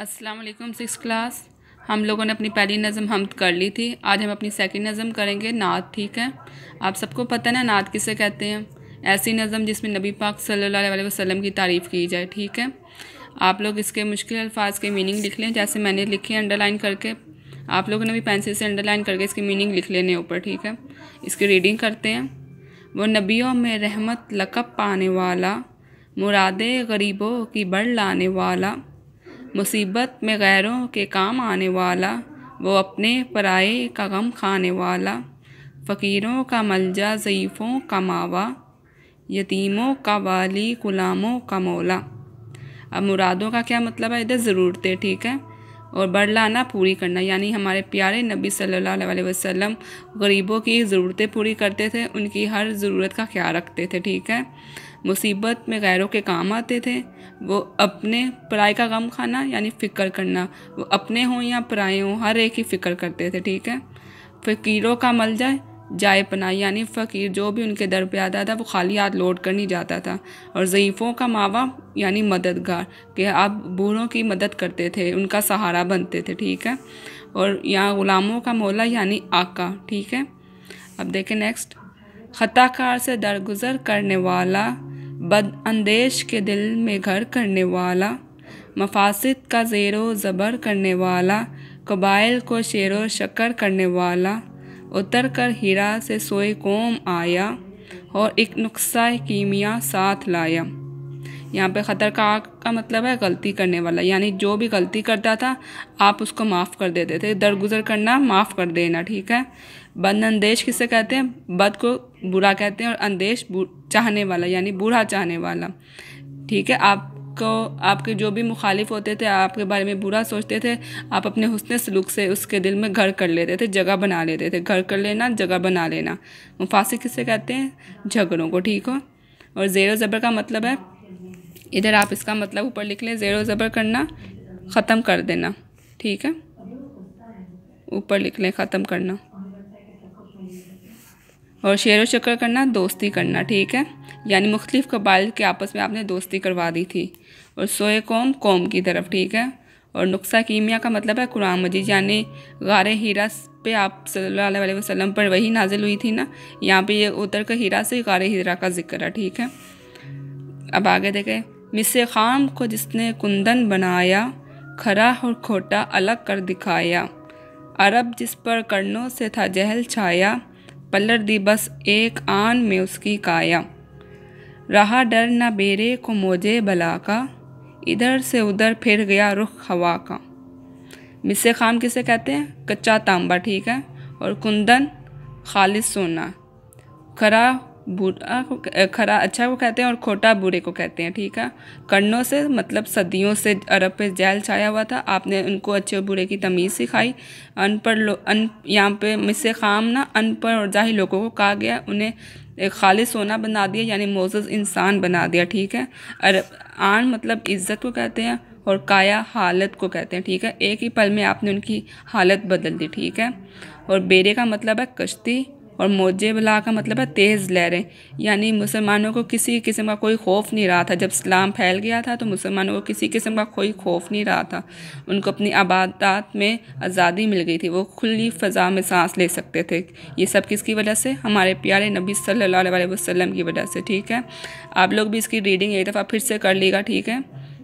अस्सलाम वालेकुम six class हम लोगों ने अपनी पहली नज़म हम कर ली थी आज हम अपनी सेकंड नज़म करेंगे नात ठीक है आप सबको पता ना नात किसे कहते हैं ऐसी नज़म जिसमें नबी पाक सल्लल्लाहु अलैहि वसल्लम की तारीफ़ की जाए ठीक है आप लोग इसके मुश्किल अल्फाज के मीनिंग लिख लें जैसे मैंने लिखे अंडरलाइन करके आप लोगों ने भी पेंसिल से अंडरलाइन करके इसकी मीनिंग लिख लेने ऊपर ठीक है इसकी रीडिंग करते हैं वो नबियों में रहमत लकब पाने वाला मुरादे गरीबों की बढ़ लाने वाला मुसीबत में गैरों के काम आने वाला वो अपने पराए का गम खाने वाला फ़कीरों का मलजा ज़यीफ़ों का मावा यतीमों का वाली ग़ुलामों का मौला अब मुरादों का क्या मतलब है इधर ज़रूरतें ठीक है और लाना पूरी करना यानी हमारे प्यारे नबी सल्लल्लाहु अलैहि वसल्लम गरीबों की ज़रूरतें पूरी करते थे उनकी हर ज़रूरत का ख्याल रखते थे ठीक है मुसीबत में गैरों के काम आते थे वो अपने पराए का गम खाना यानी फ़िक्र करना वो अपने हों या पराए हों हर एक ही फ़िक्र करते थे ठीक है फ़कीरों का मल जाए जाए पना यानी फ़कीर जो भी उनके दर पे आता था वो खाली हाथ लौट कर नहीं जाता था और ज़यीफ़ों का मावा यानी मददगार कि आप बूढ़ों की मदद करते थे उनका सहारा बनते थे ठीक है और यहाँ ग़ुलामों का मौला यानी आका ठीक है अब देखें नेक्स्ट ख़ताकार से दरगुजर करने वाला बद अंदेश के दिल में घर करने वाला मफासद का ज़ेर ज़बर करने वाला कबाइल को शेर व शक्कर करने वाला उतर कर हीरा से सोए कोम आया और एक नुस्खा कीमिया साथ लाया यहाँ पे ख़तर का आग का मतलब है गलती करने वाला यानी जो भी गलती करता था आप उसको माफ़ कर देते थे दरगुजर करना माफ़ कर देना ठीक है बद अंदेश किसे कहते हैं बद को बुरा कहते हैं और अंदेश चाहने वाला यानी बुरा चाहने वाला ठीक है आप आपको आपके जो भी मुखालिफ होते थे आपके बारे में बुरा सोचते थे आप अपने हसन सलूक से उसके दिल में घर कर लेते थे जगह बना लेते थे घर कर लेना जगह बना लेना मुफासिक किसे कहते हैं झगड़ों को ठीक हो और ज़ेर ज़बर का मतलब है इधर आप इसका मतलब ऊपर लिख लें ज़ेर ज़बर करना ख़त्म कर देना ठीक है ऊपर लिख लें ख़त्म करना और शेर व शक्कर करना दोस्ती करना ठीक है यानी मुख्तलिफ कबाइल के आपस में आपने दोस्ती करवा दी थी और सोए कौम कौम की तरफ ठीक है और नुस्खा कीमिया का मतलब है कुरान मजीद यानी गार हीरा पे आप सल्लल्लाहु अलैहि वसल्लम पर वही नाजिल हुई थी ना यहाँ पे ये उतर कर हीरा से गार हीरा का जिक्र है ठीक है अब आगे देखें मिस खाम को जिसने कुंदन बनाया खरा और खोटा अलग कर दिखाया अरब जिस पर कर्नों से था जहल छाया पलर दी बस एक आन में उसकी काया रहा डर न बेरे को मोजे बला का इधर से उधर फिर गया रुख हवा का मिसे खाम किसे कहते हैं कच्चा तांबा ठीक है और कुंदन खालिद सोना खरा बुरा हाँ, को खरा अच्छा को कहते हैं और खोटा बुरे को कहते हैं ठीक है कर्णों से मतलब सदियों से अरब पे जैल छाया हुआ था आपने उनको अच्छे और बुरे की तमीज़ सिखाई अनपढ़ लो अन यहाँ पे मिससे खाम ना अनपढ़ और जाहिर लोगों को कहा गया उन्हें खाली सोना बना दिया यानी मोजस इंसान बना दिया ठीक है अरब आन मतलब इज़्ज़त को कहते हैं और काया हालत को कहते हैं ठीक है एक ही पल में आपने उनकी हालत बदल दी ठीक है और बेरे का मतलब है कश्ती और बला का मतलब है तेज़ लहरें यानी मुसलमानों को किसी किस्म का कोई खौफ नहीं रहा था जब इस्लाम फैल गया था तो मुसलमानों को किसी किस्म का कोई खौफ नहीं रहा था उनको अपनी आबादात में आज़ादी मिल गई थी वो खुली फ़जा में सांस ले सकते थे ये सब किसकी वजह से हमारे प्यारे नबी सल्लल्लाहु अलैहि वसल्लम की वजह से ठीक है आप लोग भी इसकी रीडिंग एक दफ़ा फिर से कर लेगा ठीक है